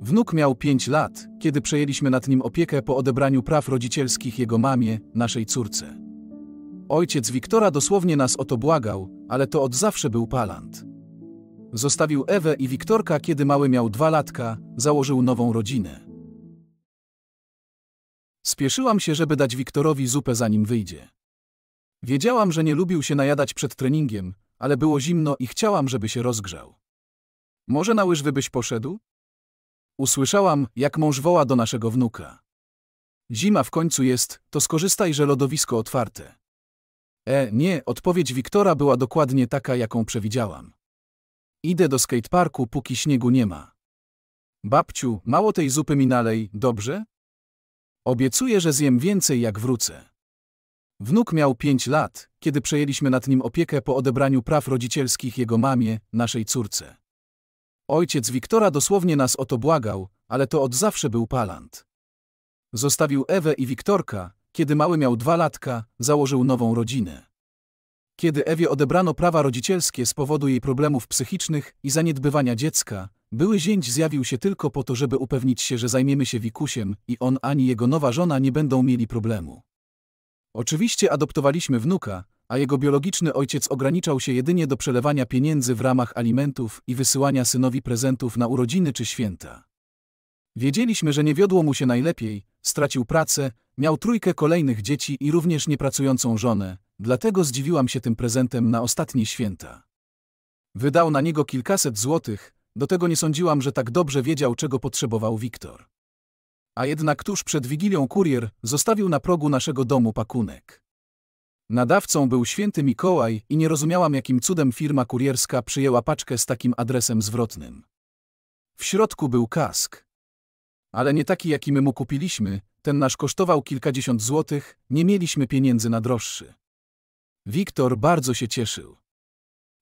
Wnuk miał 5 lat, kiedy przejęliśmy nad nim opiekę po odebraniu praw rodzicielskich jego mamie, naszej córce. Ojciec Wiktora dosłownie nas o to błagał, ale to od zawsze był palant. Zostawił Ewę i Wiktorka, kiedy mały miał dwa latka, założył nową rodzinę. Spieszyłam się, żeby dać Wiktorowi zupę zanim wyjdzie. Wiedziałam, że nie lubił się najadać przed treningiem, ale było zimno i chciałam, żeby się rozgrzał. Może na łyżwy byś poszedł? Usłyszałam, jak mąż woła do naszego wnuka. Zima w końcu jest, to skorzystaj, że lodowisko otwarte. E, nie, odpowiedź Wiktora była dokładnie taka, jaką przewidziałam. Idę do skateparku, póki śniegu nie ma. Babciu, mało tej zupy mi nalej, dobrze? Obiecuję, że zjem więcej, jak wrócę. Wnuk miał pięć lat, kiedy przejęliśmy nad nim opiekę po odebraniu praw rodzicielskich jego mamie, naszej córce. Ojciec Wiktora dosłownie nas o to błagał, ale to od zawsze był palant. Zostawił Ewę i Wiktorka, kiedy mały miał dwa latka, założył nową rodzinę. Kiedy Ewie odebrano prawa rodzicielskie z powodu jej problemów psychicznych i zaniedbywania dziecka, były zięć zjawił się tylko po to, żeby upewnić się, że zajmiemy się Wikusiem i on ani jego nowa żona nie będą mieli problemu. Oczywiście adoptowaliśmy wnuka, a jego biologiczny ojciec ograniczał się jedynie do przelewania pieniędzy w ramach alimentów i wysyłania synowi prezentów na urodziny czy święta. Wiedzieliśmy, że nie wiodło mu się najlepiej, stracił pracę, miał trójkę kolejnych dzieci i również niepracującą żonę, dlatego zdziwiłam się tym prezentem na ostatnie święta. Wydał na niego kilkaset złotych, do tego nie sądziłam, że tak dobrze wiedział, czego potrzebował Wiktor. A jednak tuż przed Wigilią kurier zostawił na progu naszego domu pakunek. Nadawcą był święty Mikołaj i nie rozumiałam jakim cudem firma kurierska przyjęła paczkę z takim adresem zwrotnym. W środku był kask. Ale nie taki jaki my mu kupiliśmy, ten nasz kosztował kilkadziesiąt złotych, nie mieliśmy pieniędzy na droższy. Wiktor bardzo się cieszył.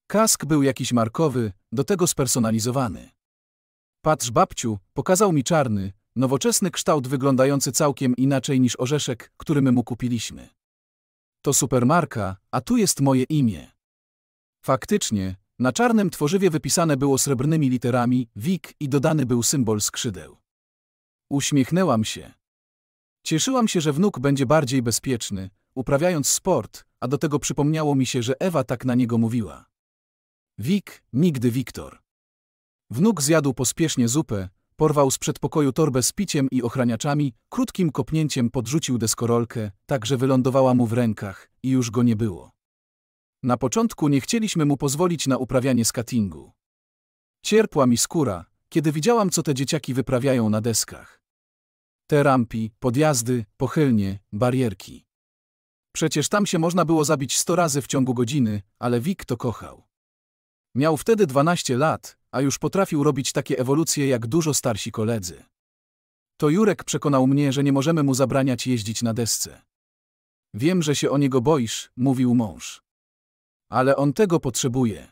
Kask był jakiś markowy, do tego spersonalizowany. Patrz babciu, pokazał mi czarny, nowoczesny kształt wyglądający całkiem inaczej niż orzeszek, który my mu kupiliśmy to supermarka, a tu jest moje imię. Faktycznie, na czarnym tworzywie wypisane było srebrnymi literami wik i dodany był symbol skrzydeł. Uśmiechnęłam się. Cieszyłam się, że wnuk będzie bardziej bezpieczny, uprawiając sport, a do tego przypomniało mi się, że Ewa tak na niego mówiła. Wik, nigdy Wiktor. Wnuk zjadł pospiesznie zupę, Porwał z przedpokoju torbę z piciem i ochraniaczami, krótkim kopnięciem podrzucił deskorolkę, tak że wylądowała mu w rękach i już go nie było. Na początku nie chcieliśmy mu pozwolić na uprawianie skatingu. Cierpła mi skóra, kiedy widziałam, co te dzieciaki wyprawiają na deskach. Te rampi, podjazdy, pochylnie, barierki. Przecież tam się można było zabić sto razy w ciągu godziny, ale Wik to kochał. Miał wtedy 12 lat, a już potrafił robić takie ewolucje jak dużo starsi koledzy. To Jurek przekonał mnie, że nie możemy mu zabraniać jeździć na desce. Wiem, że się o niego boisz, mówił mąż. Ale on tego potrzebuje.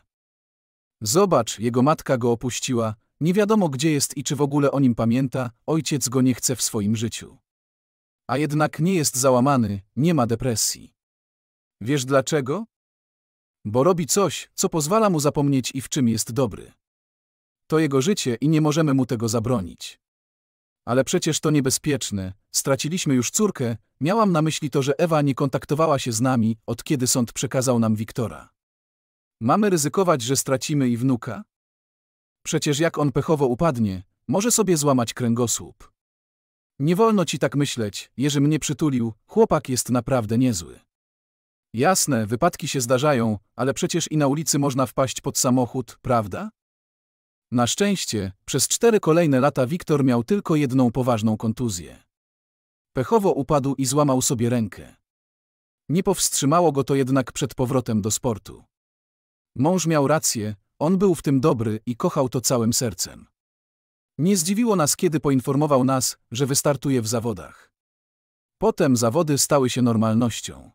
Zobacz, jego matka go opuściła, nie wiadomo gdzie jest i czy w ogóle o nim pamięta, ojciec go nie chce w swoim życiu. A jednak nie jest załamany, nie ma depresji. Wiesz dlaczego? Bo robi coś, co pozwala mu zapomnieć i w czym jest dobry. To jego życie i nie możemy mu tego zabronić. Ale przecież to niebezpieczne. Straciliśmy już córkę. Miałam na myśli to, że Ewa nie kontaktowała się z nami, od kiedy sąd przekazał nam Wiktora. Mamy ryzykować, że stracimy i wnuka? Przecież jak on pechowo upadnie, może sobie złamać kręgosłup. Nie wolno ci tak myśleć, Jerzy mnie przytulił, chłopak jest naprawdę niezły. Jasne, wypadki się zdarzają, ale przecież i na ulicy można wpaść pod samochód, prawda? Na szczęście, przez cztery kolejne lata Wiktor miał tylko jedną poważną kontuzję. Pechowo upadł i złamał sobie rękę. Nie powstrzymało go to jednak przed powrotem do sportu. Mąż miał rację, on był w tym dobry i kochał to całym sercem. Nie zdziwiło nas, kiedy poinformował nas, że wystartuje w zawodach. Potem zawody stały się normalnością.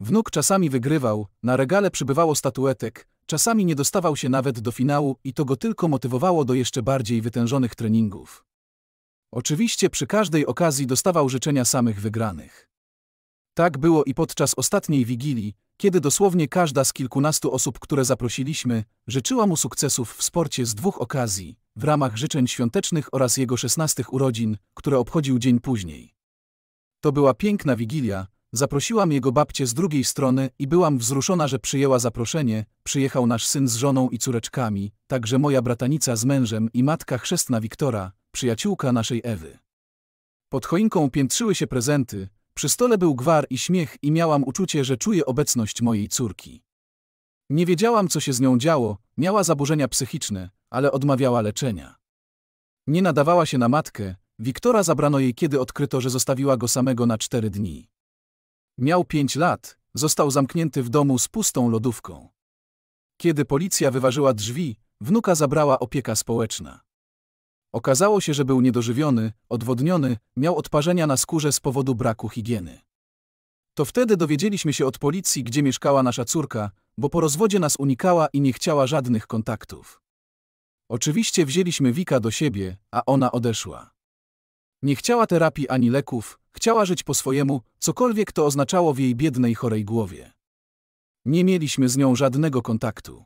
Wnuk czasami wygrywał, na regale przybywało statuetek, czasami nie dostawał się nawet do finału i to go tylko motywowało do jeszcze bardziej wytężonych treningów. Oczywiście przy każdej okazji dostawał życzenia samych wygranych. Tak było i podczas ostatniej wigilii, kiedy dosłownie każda z kilkunastu osób, które zaprosiliśmy, życzyła mu sukcesów w sporcie z dwóch okazji, w ramach życzeń świątecznych oraz jego szesnastych urodzin, które obchodził dzień później. To była piękna wigilia, Zaprosiłam jego babcię z drugiej strony i byłam wzruszona, że przyjęła zaproszenie. Przyjechał nasz syn z żoną i córeczkami, także moja bratanica z mężem i matka chrzestna Wiktora, przyjaciółka naszej Ewy. Pod choinką piętrzyły się prezenty, przy stole był gwar i śmiech i miałam uczucie, że czuję obecność mojej córki. Nie wiedziałam, co się z nią działo, miała zaburzenia psychiczne, ale odmawiała leczenia. Nie nadawała się na matkę, Wiktora zabrano jej, kiedy odkryto, że zostawiła go samego na cztery dni. Miał pięć lat, został zamknięty w domu z pustą lodówką. Kiedy policja wyważyła drzwi, wnuka zabrała opieka społeczna. Okazało się, że był niedożywiony, odwodniony, miał odparzenia na skórze z powodu braku higieny. To wtedy dowiedzieliśmy się od policji, gdzie mieszkała nasza córka, bo po rozwodzie nas unikała i nie chciała żadnych kontaktów. Oczywiście wzięliśmy Wika do siebie, a ona odeszła. Nie chciała terapii ani leków, Chciała żyć po swojemu, cokolwiek to oznaczało w jej biednej, chorej głowie. Nie mieliśmy z nią żadnego kontaktu.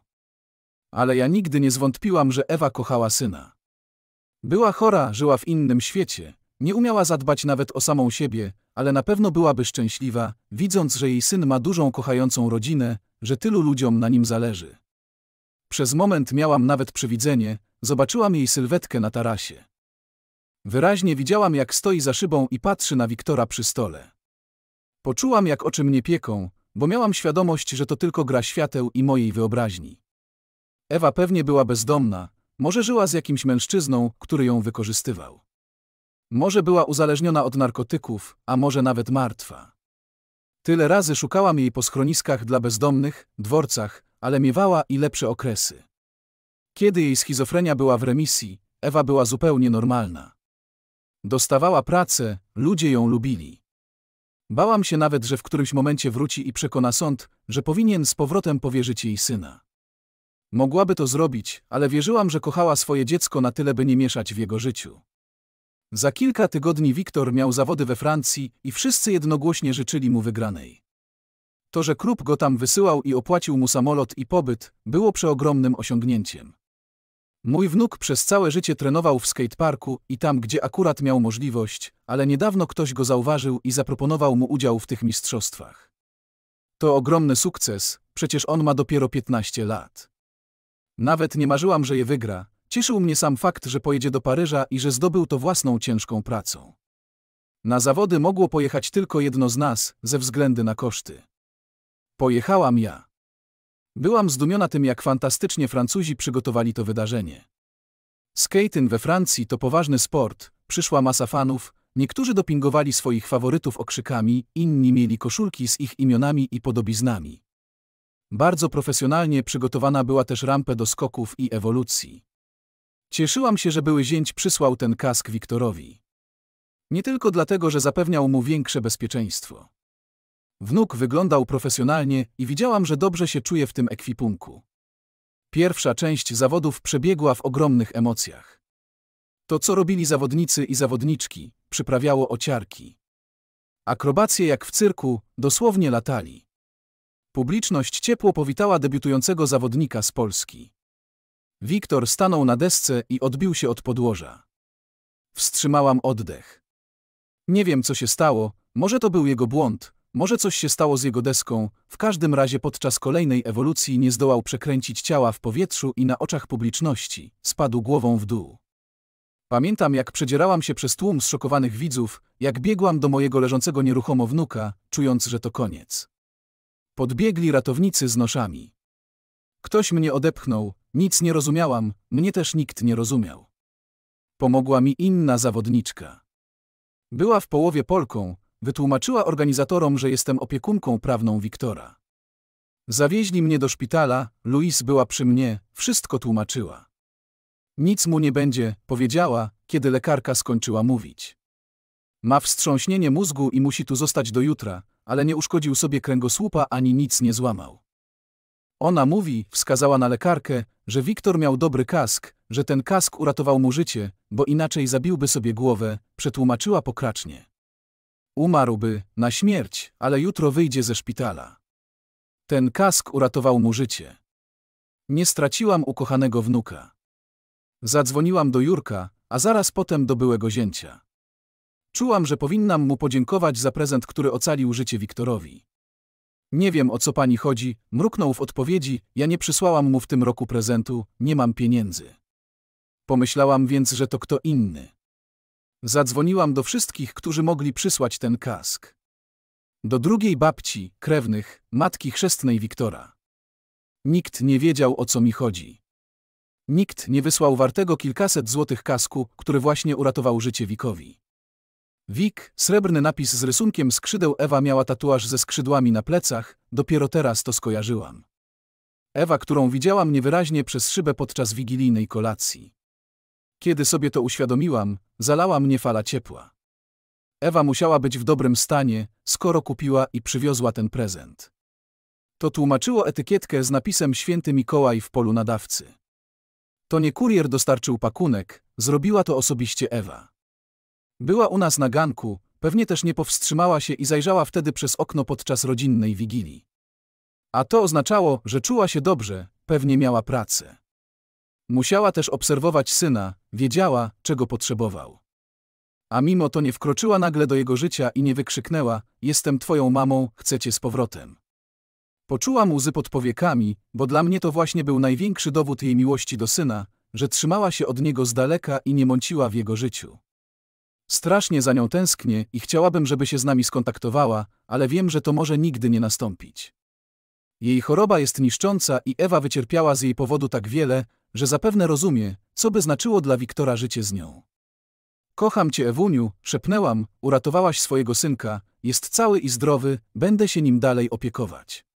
Ale ja nigdy nie zwątpiłam, że Ewa kochała syna. Była chora, żyła w innym świecie, nie umiała zadbać nawet o samą siebie, ale na pewno byłaby szczęśliwa, widząc, że jej syn ma dużą kochającą rodzinę, że tylu ludziom na nim zależy. Przez moment miałam nawet przewidzenie, zobaczyłam jej sylwetkę na tarasie. Wyraźnie widziałam, jak stoi za szybą i patrzy na Wiktora przy stole. Poczułam, jak oczy mnie pieką, bo miałam świadomość, że to tylko gra świateł i mojej wyobraźni. Ewa pewnie była bezdomna, może żyła z jakimś mężczyzną, który ją wykorzystywał. Może była uzależniona od narkotyków, a może nawet martwa. Tyle razy szukałam jej po schroniskach dla bezdomnych, dworcach, ale miewała i lepsze okresy. Kiedy jej schizofrenia była w remisji, Ewa była zupełnie normalna. Dostawała pracę, ludzie ją lubili. Bałam się nawet, że w którymś momencie wróci i przekona sąd, że powinien z powrotem powierzyć jej syna. Mogłaby to zrobić, ale wierzyłam, że kochała swoje dziecko na tyle, by nie mieszać w jego życiu. Za kilka tygodni Wiktor miał zawody we Francji i wszyscy jednogłośnie życzyli mu wygranej. To, że Krup go tam wysyłał i opłacił mu samolot i pobyt, było przeogromnym osiągnięciem. Mój wnuk przez całe życie trenował w skateparku i tam, gdzie akurat miał możliwość, ale niedawno ktoś go zauważył i zaproponował mu udział w tych mistrzostwach. To ogromny sukces, przecież on ma dopiero 15 lat. Nawet nie marzyłam, że je wygra, cieszył mnie sam fakt, że pojedzie do Paryża i że zdobył to własną ciężką pracą. Na zawody mogło pojechać tylko jedno z nas, ze względu na koszty. Pojechałam ja. Byłam zdumiona tym, jak fantastycznie Francuzi przygotowali to wydarzenie. Skating we Francji to poważny sport, przyszła masa fanów, niektórzy dopingowali swoich faworytów okrzykami, inni mieli koszulki z ich imionami i podobiznami. Bardzo profesjonalnie przygotowana była też rampa do skoków i ewolucji. Cieszyłam się, że były zięć przysłał ten kask Wiktorowi. Nie tylko dlatego, że zapewniał mu większe bezpieczeństwo. Wnuk wyglądał profesjonalnie i widziałam, że dobrze się czuje w tym ekwipunku. Pierwsza część zawodów przebiegła w ogromnych emocjach. To, co robili zawodnicy i zawodniczki, przyprawiało ociarki. Akrobacje jak w cyrku, dosłownie latali. Publiczność ciepło powitała debiutującego zawodnika z Polski. Wiktor stanął na desce i odbił się od podłoża. Wstrzymałam oddech. Nie wiem, co się stało, może to był jego błąd, może coś się stało z jego deską, w każdym razie podczas kolejnej ewolucji nie zdołał przekręcić ciała w powietrzu i na oczach publiczności, spadł głową w dół. Pamiętam, jak przedzierałam się przez tłum zszokowanych widzów, jak biegłam do mojego leżącego nieruchomo wnuka, czując, że to koniec. Podbiegli ratownicy z noszami. Ktoś mnie odepchnął, nic nie rozumiałam, mnie też nikt nie rozumiał. Pomogła mi inna zawodniczka. Była w połowie Polką, Wytłumaczyła organizatorom, że jestem opiekunką prawną Wiktora. Zawieźli mnie do szpitala, Louise była przy mnie, wszystko tłumaczyła. Nic mu nie będzie, powiedziała, kiedy lekarka skończyła mówić. Ma wstrząśnienie mózgu i musi tu zostać do jutra, ale nie uszkodził sobie kręgosłupa ani nic nie złamał. Ona mówi, wskazała na lekarkę, że Wiktor miał dobry kask, że ten kask uratował mu życie, bo inaczej zabiłby sobie głowę, przetłumaczyła pokracznie. Umarłby na śmierć, ale jutro wyjdzie ze szpitala. Ten kask uratował mu życie. Nie straciłam ukochanego wnuka. Zadzwoniłam do Jurka, a zaraz potem do byłego zięcia. Czułam, że powinnam mu podziękować za prezent, który ocalił życie Wiktorowi. Nie wiem, o co pani chodzi, mruknął w odpowiedzi, ja nie przysłałam mu w tym roku prezentu, nie mam pieniędzy. Pomyślałam więc, że to kto inny. Zadzwoniłam do wszystkich, którzy mogli przysłać ten kask. Do drugiej babci, krewnych, matki chrzestnej Wiktora. Nikt nie wiedział, o co mi chodzi. Nikt nie wysłał wartego kilkaset złotych kasku, który właśnie uratował życie Wikowi. Wik, srebrny napis z rysunkiem skrzydeł Ewa miała tatuaż ze skrzydłami na plecach, dopiero teraz to skojarzyłam. Ewa, którą widziałam niewyraźnie przez szybę podczas wigilijnej kolacji. Kiedy sobie to uświadomiłam, zalała mnie fala ciepła. Ewa musiała być w dobrym stanie, skoro kupiła i przywiozła ten prezent. To tłumaczyło etykietkę z napisem Święty Mikołaj w polu nadawcy. To nie kurier dostarczył pakunek, zrobiła to osobiście Ewa. Była u nas na ganku, pewnie też nie powstrzymała się i zajrzała wtedy przez okno podczas rodzinnej wigilii. A to oznaczało, że czuła się dobrze, pewnie miała pracę. Musiała też obserwować syna, wiedziała, czego potrzebował. A mimo to nie wkroczyła nagle do jego życia i nie wykrzyknęła: Jestem twoją mamą, chcę cię z powrotem. Poczułam łzy pod powiekami, bo dla mnie to właśnie był największy dowód jej miłości do syna, że trzymała się od niego z daleka i nie mąciła w jego życiu. Strasznie za nią tęsknię i chciałabym, żeby się z nami skontaktowała, ale wiem, że to może nigdy nie nastąpić. Jej choroba jest niszcząca i Ewa wycierpiała z jej powodu tak wiele, że zapewne rozumie, co by znaczyło dla Wiktora życie z nią. Kocham cię, Ewuniu, szepnęłam, uratowałaś swojego synka, jest cały i zdrowy, będę się nim dalej opiekować.